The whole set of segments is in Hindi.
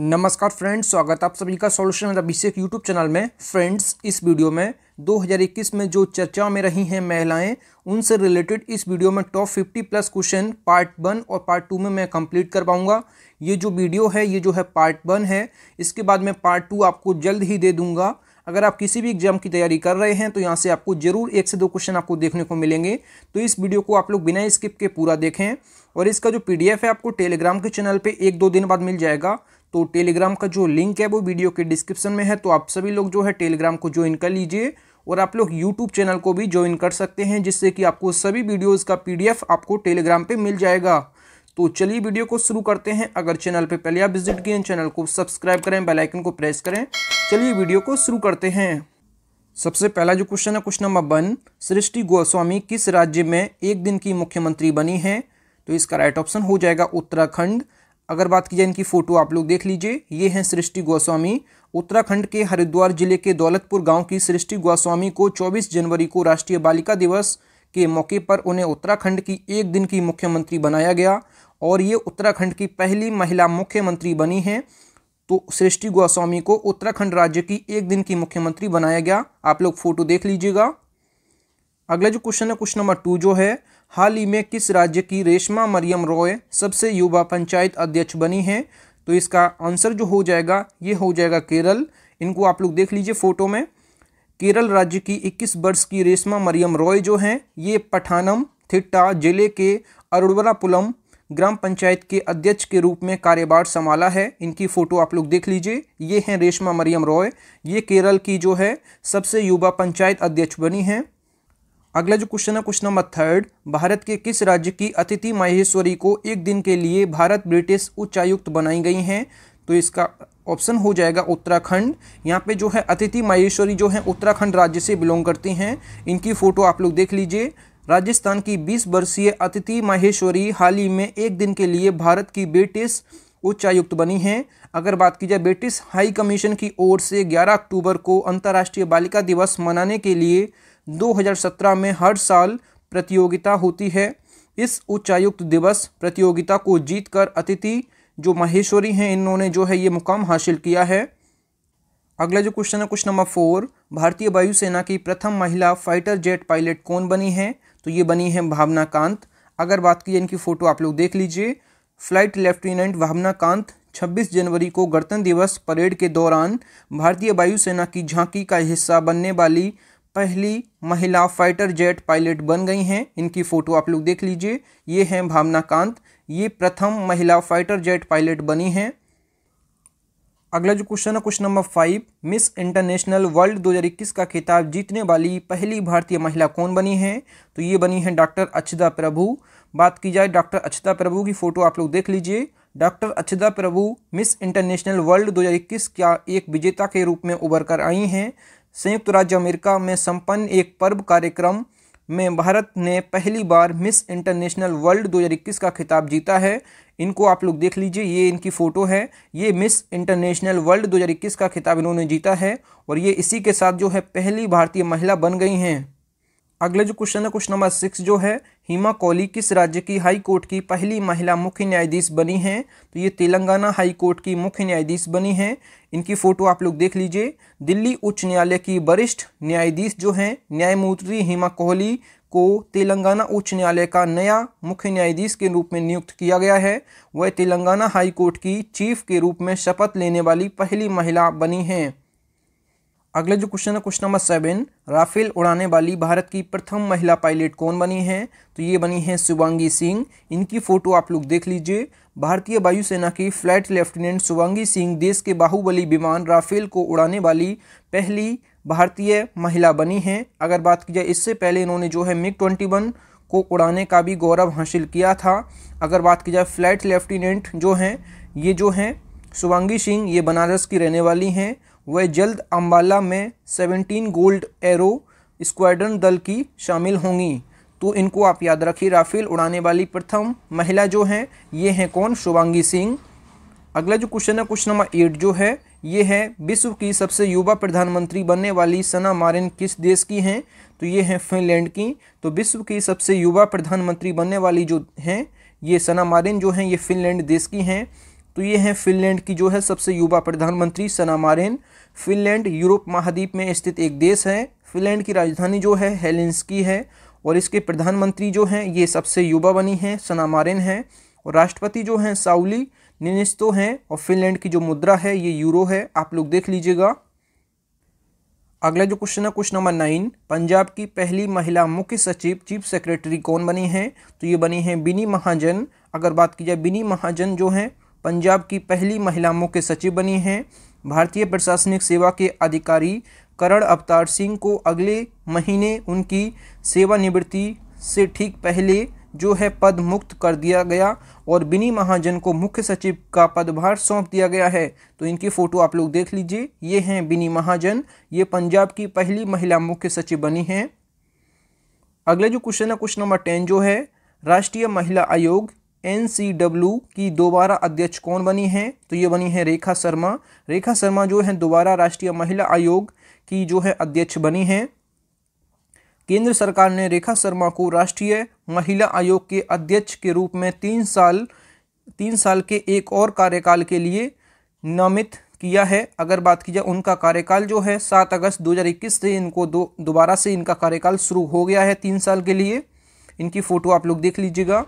नमस्कार फ्रेंड्स स्वागत आप सभी का सॉल्यूशन अभिषेक यूट्यूब चैनल में फ्रेंड्स इस वीडियो में 2021 में जो चर्चा में रही हैं महिलाएं उनसे रिलेटेड इस वीडियो में top 50 plus question part one और पार्ट टू में मैं कंप्लीट पाऊँगा ये जो वीडियो है ये जो है पार्ट वन है इसके बाद मैं पार्ट टू आपको जल्द ही दे दूँगा अगर आप किसी भी एग्जाम की तैयारी कर रहे हैं तो यहाँ से आपको जरूर एक से दो क्वेश्चन आपको देखने को मिलेंगे तो इस वीडियो को आप लोग बिना स्किप के पूरा देखें और इसका जो पीडीएफ है आपको टेलीग्राम के चैनल पे एक दो दिन बाद मिल जाएगा तो टेलीग्राम का जो लिंक है वो वीडियो के डिस्क्रिप्शन में है तो आप सभी लोग जो है टेलीग्राम को ज्वाइन कर लीजिए और आप लोग यूट्यूब चैनल को भी ज्वाइन कर सकते हैं जिससे कि आपको सभी वीडियोज़ का पी आपको टेलीग्राम पर मिल जाएगा तो चलिए वीडियो को शुरू करते हैं अगर चैनल पर पहले आप विजिट किए चैनल को सब्सक्राइब करें बेलाइकन को प्रेस करें चलिए वीडियो को शुरू करते हैं सबसे पहला जो क्वेश्चन है question number one Srishti Goswami किस राज्य में एक दिन की मुख्यमंत्री बनी है तो इसका राइट ऑप्शन हो जाएगा उत्तराखंड अगर बात की जाए इनकी फ़ोटो आप लोग देख लीजिए ये हैं सृष्टि गोस्वामी उत्तराखंड के हरिद्वार जिले के दौलतपुर गांव की सृष्टि गोस्वामी को 24 जनवरी को राष्ट्रीय बालिका दिवस के मौके पर उन्हें उत्तराखंड की एक दिन की मुख्यमंत्री बनाया गया और ये उत्तराखंड की पहली महिला मुख्यमंत्री बनी हैं तो सृष्टि गोस्वामी को उत्तराखंड राज्य की एक दिन की मुख्यमंत्री बनाया गया आप लोग फ़ोटो देख लीजिएगा अगला जो क्वेश्चन है क्वेश्चन नंबर टू जो है हाल ही में किस राज्य की रेशमा मरियम रॉय सबसे युवा पंचायत अध्यक्ष बनी हैं तो इसका आंसर जो हो जाएगा ये हो जाएगा केरल इनको आप लोग देख लीजिए फ़ोटो में केरल राज्य की 21 वर्ष की रेशमा मरियम रॉय जो हैं ये पठानम थिट्टा जिले के अरुड़वरापुलम ग्राम पंचायत के अध्यक्ष के रूप में कार्यभार संभाला है इनकी फ़ोटो आप लोग देख लीजिए ये हैं रेशमा मरियम रॉय ये केरल की जो है सबसे युवा पंचायत अध्यक्ष बनी हैं अगला जो क्वेश्चन है क्वेश्चन नंबर थर्ड भारत के किस राज्य की अतिथि माहेश्वरी को एक दिन के लिए भारत ब्रिटिश उच्चायुक्त बनाई गई हैं तो इसका ऑप्शन हो जाएगा उत्तराखंड यहाँ पे जो है अतिथि माहेश्वरी जो है उत्तराखंड राज्य से बिलोंग करती हैं इनकी फ़ोटो आप लोग देख लीजिए राजस्थान की 20 वर्षीय अतिथि माहेश्वरी हाल ही में एक दिन के लिए भारत की ब्रिटिश उच्चायुक्त बनी हैं अगर बात की जाए ब्रिटिश हाई कमीशन की ओर से 11 अक्टूबर को अंतर्राष्ट्रीय बालिका दिवस मनाने के लिए 2017 में हर साल प्रतियोगिता होती है इस उच्चायुक्त दिवस प्रतियोगिता को जीतकर अतिथि जो माहेश्वरी हैं इन्होंने जो है ये मुकाम हासिल किया है अगला जो क्वेश्चन है क्वेश्चन नंबर फोर भारतीय वायुसेना की प्रथम महिला फाइटर जेट पायलट कौन बनी है तो ये बनी है भावना कांत अगर बात की इनकी फ़ोटो आप लोग देख लीजिए फ्लाइट लेफ्टिनेंट भावना कांत 26 जनवरी को गणतंत्र दिवस परेड के दौरान भारतीय वायुसेना की झांकी का हिस्सा बनने वाली पहली महिला फाइटर जेट पायलट बन गई हैं इनकी फ़ोटो आप लोग देख लीजिए ये हैं भावना कांत ये प्रथम महिला फाइटर जेट पायलट बनी हैं अगला जो क्वेश्चन है question number five Miss International World 2021 का खिताब जीतने वाली पहली भारतीय महिला कौन बनी है तो ये बनी है डॉक्टर अक्षदा प्रभु बात की जाए डॉक्टर अक्षदा प्रभु की फ़ोटो आप लोग देख लीजिए doctor Akshada Prabhu Miss International World 2021 का एक विजेता के रूप में उभर कर आई हैं संयुक्त राज्य अमेरिका में संपन्न एक पर्व कार्यक्रम में भारत ने पहली बार मिस इंटरनेशनल वर्ल्ड 2021 का खिताब जीता है इनको आप लोग देख लीजिए ये इनकी फ़ोटो है ये मिस इंटरनेशनल वर्ल्ड 2021 का खिताब इन्होंने जीता है और ये इसी के साथ जो है पहली भारतीय महिला बन गई हैं अगला जो क्वेश्चन है क्वेश्चन नंबर सिक्स जो है हिमा कोहली किस राज्य की हाई कोर्ट की पहली महिला मुख्य न्यायाधीश बनी है तो ये तेलंगाना हाई कोर्ट की मुख्य न्यायाधीश बनी है इनकी फ़ोटो आप लोग देख लीजिए दिल्ली उच्च न्यायालय की वरिष्ठ न्यायाधीश जो है न्यायमूर्ति हिमा कोहली को तेलंगाना उच्च न्यायालय का नया मुख्य न्यायाधीश के रूप में नियुक्त किया गया है वह तेलंगाना हाईकोर्ट की चीफ के रूप में शपथ लेने वाली पहली महिला बनी हैं अगले जो क्वेश्चन है क्वेश्चन नंबर सेवन राफेल उड़ाने वाली भारत की प्रथम महिला पायलट कौन बनी है तो ये बनी है शुभांगी सिंह इनकी फ़ोटो आप लोग देख लीजिए भारतीय वायुसेना की फ्लाइट लेफ्टिनेंट शुभांगी सिंह देश के बाहुबली विमान राफेल को उड़ाने वाली पहली भारतीय महिला बनी है अगर बात की जाए इससे पहले इन्होंने जो है मिग ट्वेंटी वन को उड़ाने का भी गौरव हासिल किया था अगर बात की जाए फ्लाइट लेफ्टिनेंट जो हैं ये जो हैं शुभांगी सिंह ये बनारस की रहने वाली हैं वह जल्द अम्बाला में सेवनटीन गोल्ड एरो स्क्वाड्रन दल की शामिल होंगी तो इनको आप याद रखिए राफेल उड़ाने वाली प्रथम महिला जो हैं ये हैं कौन शुभांगी सिंह अगला जो क्वेश्चन है क्वेश्चन नंबर एट जो है ये है विश्व की सबसे युवा प्रधानमंत्री बनने वाली सना मारिन किस देश की हैं तो ये हैं फिनलैंड की तो विश्व की सबसे युवा प्रधानमंत्री बनने वाली जो हैं ये सना मारिन जो हैं ये फिनलैंड देश की हैं तो ये हैं फिनलैंड की जो है सबसे युवा प्रधानमंत्री सना मारेन फिनलैंड यूरोप महाद्वीप में स्थित एक देश है फिनलैंड की राजधानी जो है हेलिंसकी है और इसके प्रधानमंत्री जो हैं ये सबसे युवा बनी हैं सना मारेन हैं और राष्ट्रपति जो हैं साउली निनिस्तो हैं और फिनलैंड की जो मुद्रा है ये यूरो है आप लोग देख लीजिएगा अगला जो क्वेश्चन है क्वेश्चन नंबर नाइन पंजाब की पहली महिला मुख्य सचिव चीफ सेक्रेटरी कौन बनी हैं तो ये बनी हैं बिनी महाजन अगर बात की जाए बिनी महाजन जो हैं पंजाब की पहली महिला मुख्य सचिव बनी हैं भारतीय प्रशासनिक सेवा के अधिकारी करण अवतार सिंह को अगले महीने उनकी सेवानिवृत्ति से ठीक पहले जो है पद मुक्त कर दिया गया और बिनी महाजन को मुख्य सचिव का पदभार सौंप दिया गया है तो इनकी फ़ोटो आप लोग देख लीजिए ये हैं बिनी महाजन ये पंजाब की पहली महिला मुख्य सचिव बनी हैं अगला जो क्वेश्चन है क्वेश्चन नंबर टेन जो है राष्ट्रीय महिला आयोग एन की दोबारा अध्यक्ष कौन बनी है तो ये बनी है रेखा शर्मा रेखा शर्मा जो है दोबारा राष्ट्रीय महिला आयोग की जो है अध्यक्ष बनी है केंद्र सरकार ने रेखा शर्मा को राष्ट्रीय महिला आयोग के अध्यक्ष के रूप में तीन साल तीन साल के एक और कार्यकाल के लिए नामित किया है अगर बात की जाए उनका कार्यकाल जो है सात अगस्त 2021 से इनको दो दोबारा से इनका कार्यकाल शुरू हो गया है तीन साल के लिए इनकी फ़ोटो आप लोग देख लीजिएगा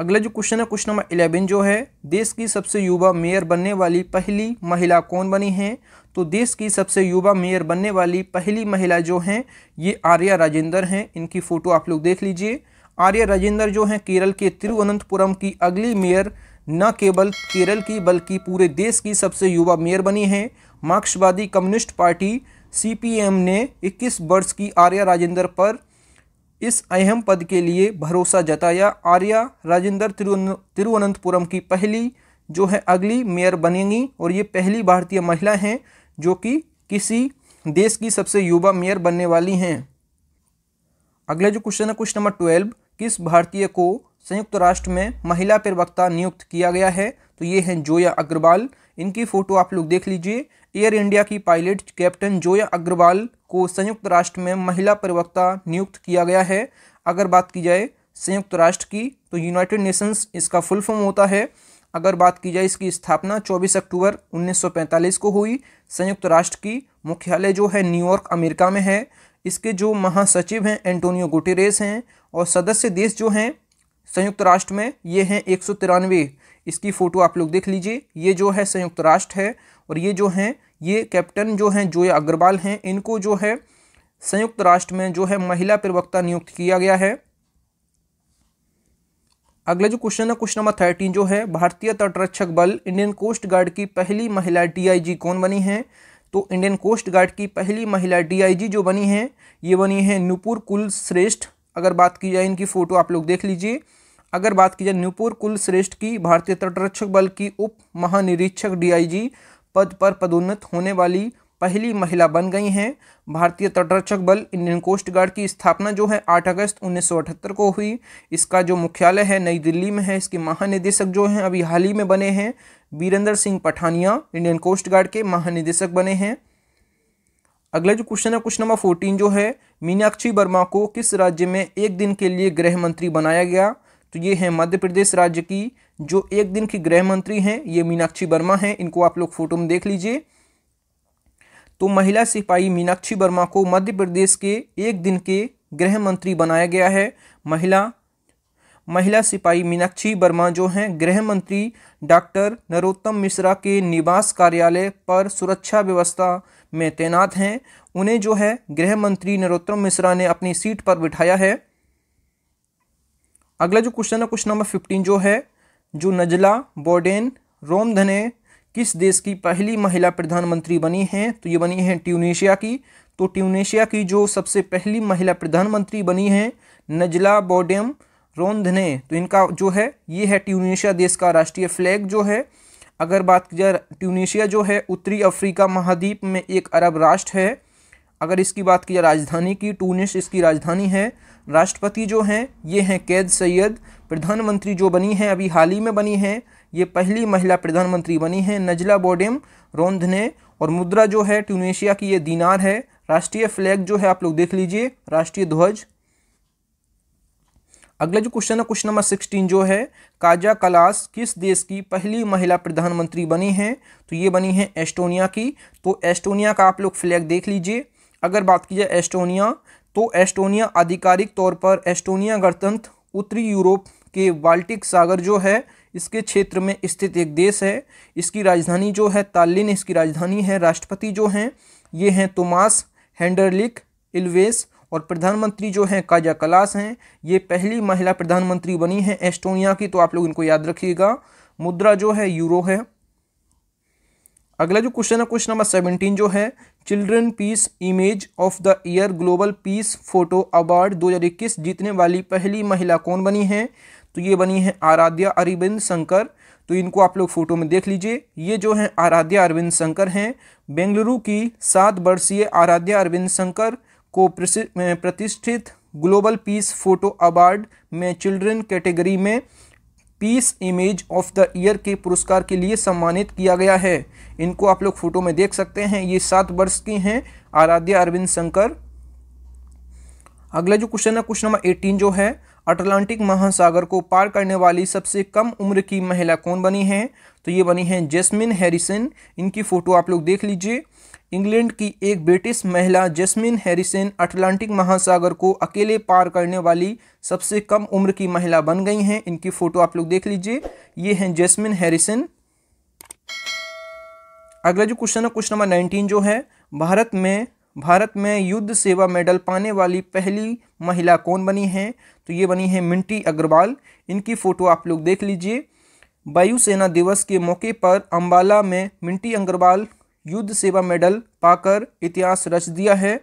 अगला जो क्वेश्चन है क्वेश्चन नंबर इलेवन जो है देश की सबसे युवा मेयर बनने वाली पहली महिला कौन बनी है तो देश की सबसे युवा मेयर बनने वाली पहली महिला जो हैं ये आर्या राजेंद्र हैं इनकी फ़ोटो आप लोग देख लीजिए आर्या राजेंद्र जो हैं केरल के तिरुवनंतपुरम की अगली मेयर न केवल केरल की बल्कि पूरे देश की सबसे युवा मेयर बनी हैं मार्क्सवादी कम्युनिस्ट पार्टी सी ने इक्कीस वर्ष की आर्या राजेंद्र पर इस अहम पद के लिए भरोसा जताया आर्या राजेंद्र तिरुवनंतपुरम की पहली जो है अगली मेयर बनेंगी और ये पहली भारतीय महिला हैं जो कि किसी देश की सबसे युवा मेयर बनने वाली हैं अगला जो क्वेश्चन है क्वेश्चन नंबर ट्वेल्व किस भारतीय को संयुक्त राष्ट्र में महिला प्रवक्ता नियुक्त किया गया है तो ये हैं जोया अग्रवाल इनकी फ़ोटो आप लोग देख लीजिए एयर इंडिया की पायलट कैप्टन जोया अग्रवाल को संयुक्त राष्ट्र में महिला प्रवक्ता नियुक्त किया गया है अगर बात की जाए संयुक्त राष्ट्र की तो यूनाइटेड नेशंस इसका फुल फॉर्म होता है अगर बात की जाए इसकी स्थापना 24 अक्टूबर 1945 को हुई संयुक्त राष्ट्र की मुख्यालय जो है न्यूयॉर्क अमेरिका में है इसके जो महासचिव हैं एंटोनियो गुटेरेस हैं और सदस्य देश जो हैं संयुक्त राष्ट्र में ये हैं एक इसकी फ़ोटो आप लोग देख लीजिए ये जो है संयुक्त राष्ट्र है और ये जो हैं ये कैप्टन जो हैं जोया अग्रवाल हैं इनको जो है संयुक्त राष्ट्र में जो है महिला प्रवक्ता नियुक्त किया गया है अगला जो क्वेश्चन है क्वेश्चन नंबर थर्टीन जो है भारतीय तटरक्षक बल इंडियन कोस्ट गार्ड की पहली महिला डीआईजी कौन बनी है तो इंडियन कोस्ट गार्ड की पहली महिला डीआईजी जो बनी है ये बनी है नुपुर कुल श्रेष्ठ अगर बात की जाए इनकी फ़ोटो आप लोग देख लीजिए अगर बात की जाए नुपुर कुल श्रेष्ठ की भारतीय तटरक्षक बल की उप महानिरीक्षक डी पद पर पदोन्नत होने वाली पहली महिला बन गई हैं भारतीय तटरक्षक बल इंडियन कोस्ट गार्ड की स्थापना जो है 8 अगस्त 1978 को हुई इसका जो मुख्यालय है नई दिल्ली में है इसके महानिदेशक जो हैं अभी हाल ही में बने हैं Virendra Singh Pathania Indian Coast Guard के महानिदेशक बने हैं अगला जो क्वेश्चन है क्वेश्चन नंबर फोर्टीन जो है मीनाक्षी वर्मा को किस राज्य में एक दिन के लिए गृह मंत्री बनाया गया तो ये है मध्य प्रदेश राज्य की जो एक दिन की गृह मंत्री हैं ये मीनाक्षी वर्मा हैं इनको आप लोग फोटो में देख लीजिए तो महिला सिपाही मीनाक्षी वर्मा को मध्य प्रदेश के एक दिन के गृह मंत्री बनाया गया है महिला महिला सिपाही मीनाक्षी वर्मा जो हैं गृह मंत्री डॉक्टर नरोत्तम मिश्रा के निवास कार्यालय पर सुरक्षा व्यवस्था में तैनात हैं उन्हें जो है गृह मंत्री नरोत्तम मिश्रा ने अपनी सीट पर बिठाया है अगला जो क्वेश्चन है क्वेश्चन नंबर फिफ्टीन जो है जो नजला बोडेन रोमधने किस देश की पहली महिला प्रधानमंत्री बनी हैं तो ये बनी हैं ट्यूनेशिया की तो ट्यूनेशिया की जो सबसे पहली महिला प्रधानमंत्री बनी हैं नजला बोडेम रोंधने तो इनका जो है ये है ट्यूनेशिया देश का राष्ट्रीय फ्लैग जो है अगर बात की जाए ट्यूनेशिया जो है उत्तरी अफ्रीका महाद्वीप में एक अरब राष्ट्र है अगर इसकी बात की जाए राजधानी की ट्यूनिश इसकी राजधानी है राष्ट्रपति जो हैं ये हैं कैद सैयद प्रधानमंत्री जो बनी हैं अभी हाल ही में बनी हैं ये पहली महिला प्रधानमंत्री बनी हैं नजला बोडेम रोंधने और मुद्रा जो है ट्यूनेशिया की ये दीनार है राष्ट्रीय फ्लैग जो है आप लोग देख लीजिए राष्ट्रीय ध्वज अगला जो क्वेश्चन है क्वेश्चन नंबर सिक्सटीन जो है काजा कलास किस देश की पहली महिला प्रधानमंत्री बनी है तो ये बनी है एस्टोनिया की तो एस्टोनिया का आप लोग फ्लैग देख लीजिए अगर बात की जाए एस्टोनिया तो एस्टोनिया आधिकारिक तौर पर एस्टोनिया गणतंत्र उत्तरी यूरोप के बाल्टिक सागर जो है इसके क्षेत्र में स्थित एक देश है इसकी राजधानी जो है तालिन इसकी राजधानी है राष्ट्रपति जो हैं ये हैं तोमास हैंडरलिक इल्वेस और प्रधानमंत्री जो हैं काजा कलास हैं ये पहली महिला प्रधानमंत्री बनी हैं एस्टोनिया की तो आप लोग इनको याद रखिएगा मुद्रा जो है यूरो है अगला जो क्वेश्चन है क्वेश्चन नंबर सेवनटीन जो है children peace image of the year global peace photo award 2021 जीतने वाली पहली महिला कौन बनी है तो ये बनी है आराध्या अरविंद शंकर तो इनको आप लोग फोटो में देख लीजिए ये जो है आराध्या अरविंद शंकर हैं बेंगलुरु की सात वर्षीय आराध्या अरविंद शंकर को प्रतिष्ठित ग्लोबल पीस फोटो अवार्ड में चिल्ड्रन कैटेगरी में peace image of the year के पुरस्कार के लिए सम्मानित किया गया है इनको आप लोग फोटो में देख सकते हैं ये सात वर्ष की हैं आराध्या अरविंद शंकर अगला जो क्वेश्चन है क्वेश्चन नंबर एटीन जो है अटलांटिक महासागर को पार करने वाली सबसे कम उम्र की महिला कौन बनी है तो ये बनी है जेस्मिन हैरिसन इनकी फ़ोटो आप लोग देख लीजिए इंग्लैंड की एक ब्रिटिश महिला जैस्मिन हैरिसन अटलांटिक महासागर को अकेले पार करने वाली सबसे कम उम्र की महिला बन गई हैं इनकी फ़ोटो आप लोग देख लीजिए ये हैं जैस्मिन हैरिसन अगला जो क्वेश्चन है क्वेश्चन नंबर नाइनटीन जो है भारत में भारत में युद्ध सेवा मेडल पाने वाली पहली महिला कौन बनी है तो ये बनी है मिंटी अग्रवाल इनकी फ़ोटो आप लोग देख लीजिए वायुसेना दिवस के मौके पर अंबाला में मिंटी अग्रवाल युद्ध सेवा मेडल पाकर इतिहास रच दिया है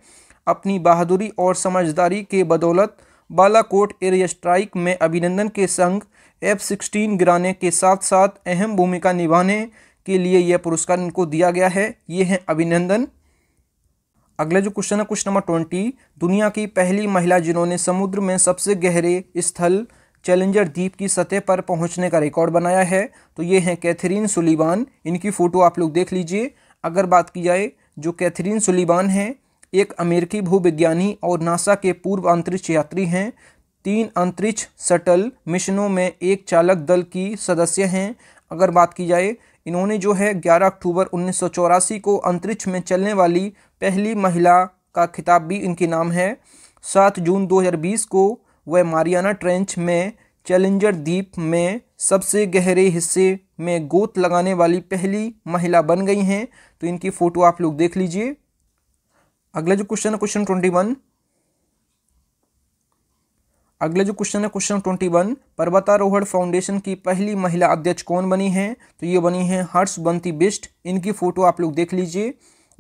अपनी बहादुरी और समझदारी के बदौलत बालाकोट एयर स्ट्राइक में अभिनंदन के संग एफ सिक्सटीन गिराने के साथ साथ अहम भूमिका निभाने के लिए यह पुरस्कार इनको दिया गया है ये है अभिनंदन अगला जो क्वेश्चन है क्वेश्चन नंबर ट्वेंटी दुनिया की पहली महिला जिन्होंने समुद्र में सबसे गहरे स्थल चैलेंजर द्वीप की सतह पर पहुंचने का रिकॉर्ड बनाया है तो ये हैं कैथरीन सुलीवान इनकी फ़ोटो आप लोग देख लीजिए अगर बात की जाए जो कैथरीन सुलिबान हैं एक अमेरिकी भूविज्ञानी और नासा के पूर्व अंतरिक्ष यात्री हैं तीन अंतरिक्ष सटल मिशनों में एक चालक दल की सदस्य हैं अगर बात की जाए इन्होंने जो है 11 अक्टूबर उन्नीस को अंतरिक्ष में चलने वाली पहली महिला का खिताब भी इनके नाम है सात जून 2020 को वह मारियाना ट्रेंच में चैलेंजर द्वीप में सबसे गहरे हिस्से में गोत लगाने वाली पहली महिला बन गई हैं तो इनकी फ़ोटो आप लोग देख लीजिए अगला जो क्वेश्चन है क्वेश्चन ट्वेंटी वन अगला जो क्वेश्चन है क्वेश्चन ट्वेंटी वन पर्वतारोहण फाउंडेशन की पहली महिला अध्यक्ष कौन बनी है तो ये बनी है बंती बिस्ट इनकी फ़ोटो आप लोग देख लीजिए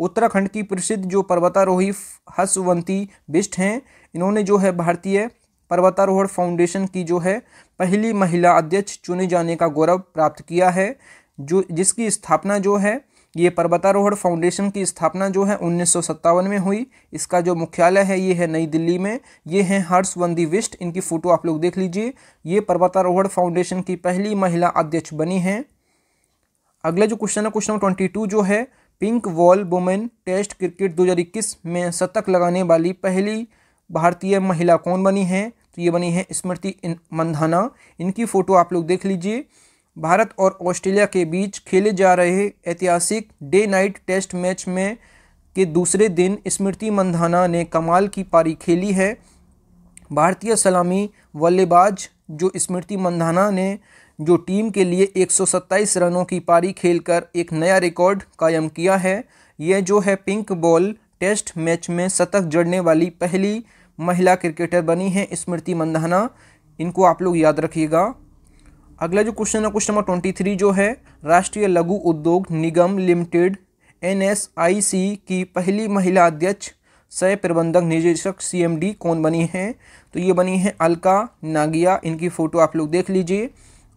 उत्तराखंड की प्रसिद्ध जो पर्वतारोही हर्षवंती बिस्ट हैं इन्होंने जो है भारतीय पर्वतारोहण फाउंडेशन की जो है पहली महिला अध्यक्ष चुने जाने का गौरव प्राप्त किया है जो जिसकी स्थापना जो है ये पर्वतारोहण फाउंडेशन की स्थापना जो है उन्नीस में हुई इसका जो मुख्यालय है ये है नई दिल्ली में ये है हर्षवंदी विस्ट इनकी फ़ोटो आप लोग देख लीजिए ये पर्वतारोहण फाउंडेशन की पहली महिला अध्यक्ष बनी है अगला जो क्वेश्चन है क्वेश्चन ट्वेंटी टू जो है pink wall women test cricket दो में शतक लगाने वाली पहली भारतीय महिला कौन बनी है तो ये बनी है स्मृति मंधाना इनकी फ़ोटो आप लोग देख लीजिए भारत और ऑस्ट्रेलिया के बीच खेले जा रहे ऐतिहासिक डे नाइट टेस्ट मैच में के दूसरे दिन स्मृति मंधाना ने कमाल की पारी खेली है भारतीय सलामी बल्लेबाज जो स्मृति मंधाना ने जो टीम के लिए 127 रनों की पारी खेलकर एक नया रिकॉर्ड कायम किया है यह जो है पिंक बॉल टेस्ट मैच में शतक जड़ने वाली पहली महिला क्रिकेटर बनी है स्मृति मंधाना इनको आप लोग याद रखिएगा अगला जो क्वेश्चन है क्वेश्चन नंबर ट्वेंटी थ्री जो है राष्ट्रीय लघु उद्योग निगम लिमिटेड एनएसआईसी की पहली महिला अध्यक्ष सह प्रबंधक निदेशक सीएमडी कौन बनी हैं तो ये बनी हैं अलका नागिया इनकी फ़ोटो आप लोग देख लीजिए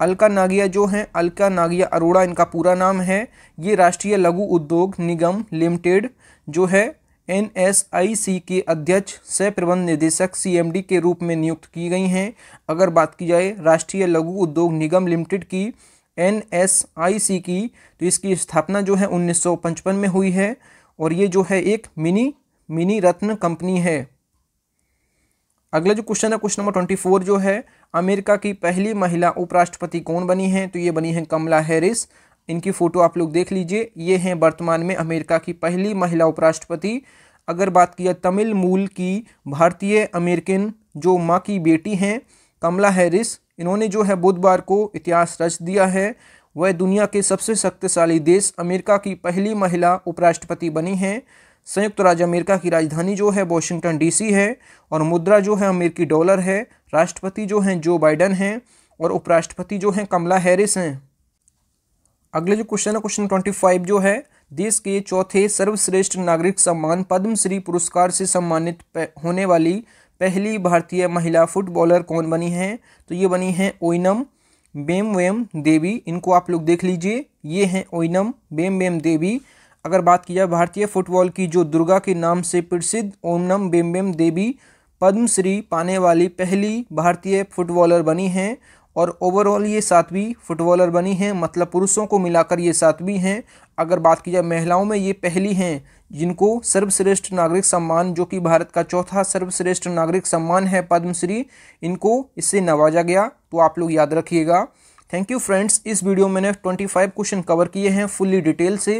अलका नागिया जो हैं अलका नागिया अरोड़ा इनका पूरा नाम है ये राष्ट्रीय लघु उद्योग निगम लिमिटेड जो है एनएसआईसी के अध्यक्ष सह प्रबंध निदेशक सीएमडी के रूप में नियुक्त की गई हैं अगर बात की जाए राष्ट्रीय लघु उद्योग निगम लिमिटेड की एनएसआईसी की तो इसकी स्थापना जो है उन्नीस में हुई है और ये जो है एक मिनी मिनी रत्न कंपनी है अगला जो क्वेश्चन है क्वेश्चन नंबर ट्वेंटी फोर जो है अमेरिका की पहली महिला उपराष्ट्रपति कौन बनी है तो ये बनी है कमला हैरिस इनकी फ़ोटो आप लोग देख लीजिए ये हैं वर्तमान में अमेरिका की पहली महिला उपराष्ट्रपति अगर बात किया तमिल मूल की भारतीय अमेरिकन जो माँ की बेटी हैं कमला हैरिस इन्होंने जो है बुधवार को इतिहास रच दिया है वह दुनिया के सबसे शक्तिशाली देश अमेरिका की पहली महिला उपराष्ट्रपति बनी हैं संयुक्त राज्य अमेरिका की राजधानी जो है वॉशिंगटन डीसी है और मुद्रा जो है अमेरिकी डॉलर है राष्ट्रपति जो हैं जो बाइडन हैं और उपराष्ट्रपति जो हैं कमला हैरिस हैं अगले जो क्वेश्चन है क्वेश्चन ट्वेंटी फाइव जो है देश के चौथे सर्वश्रेष्ठ नागरिक सम्मान पद्मश्री पुरस्कार से सम्मानित होने वाली पहली भारतीय महिला फुटबॉलर कौन बनी है तो ये बनी है ओइनम बेम वेम देवी इनको आप लोग देख लीजिए ये हैं ओइनम बेम वेम देवी अगर बात की जाए भारतीय फुटबॉल की जो दुर्गा के नाम से प्रसिद्ध ओमनम बेम बेम देवी पद्मश्री पाने वाली पहली भारतीय फुटबॉलर बनी हैं और ओवरऑल ये सातवीं फुटबॉलर बनी हैं मतलब पुरुषों को मिलाकर ये सातवीं हैं अगर बात की जाए महिलाओं में ये पहली हैं जिनको सर्वश्रेष्ठ नागरिक सम्मान जो कि भारत का चौथा सर्वश्रेष्ठ नागरिक सम्मान है पद्मश्री इनको इससे नवाजा गया तो आप लोग याद रखिएगा थैंक यू फ्रेंड्स इस वीडियो में मैंने 25 क्वेश्चन कवर किए हैं फुल्ली डिटेल से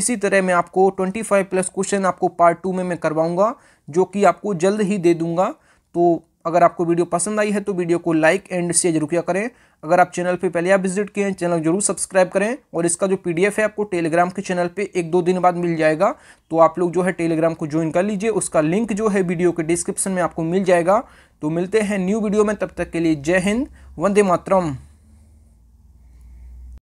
इसी तरह मैं आपको 25 प्लस क्वेश्चन आपको पार्ट टू में मैं करवाऊंगा जो कि आपको जल्द ही दे दूंगा तो अगर आपको वीडियो पसंद आई है तो वीडियो को लाइक एंड शेयर जरूर किया करें अगर आप चैनल पे पहले आप विजिट किए हैं चैनल जरूर सब्सक्राइब करें और इसका जो पीडीएफ है आपको टेलीग्राम के चैनल पे एक दो दिन बाद मिल जाएगा तो आप लोग जो है टेलीग्राम को ज्वाइन कर लीजिए उसका लिंक जो है वीडियो के डिस्क्रिप्शन में आपको मिल जाएगा तो मिलते हैं न्यू वीडियो में तब तक के लिए जय हिंद वंदे मातरम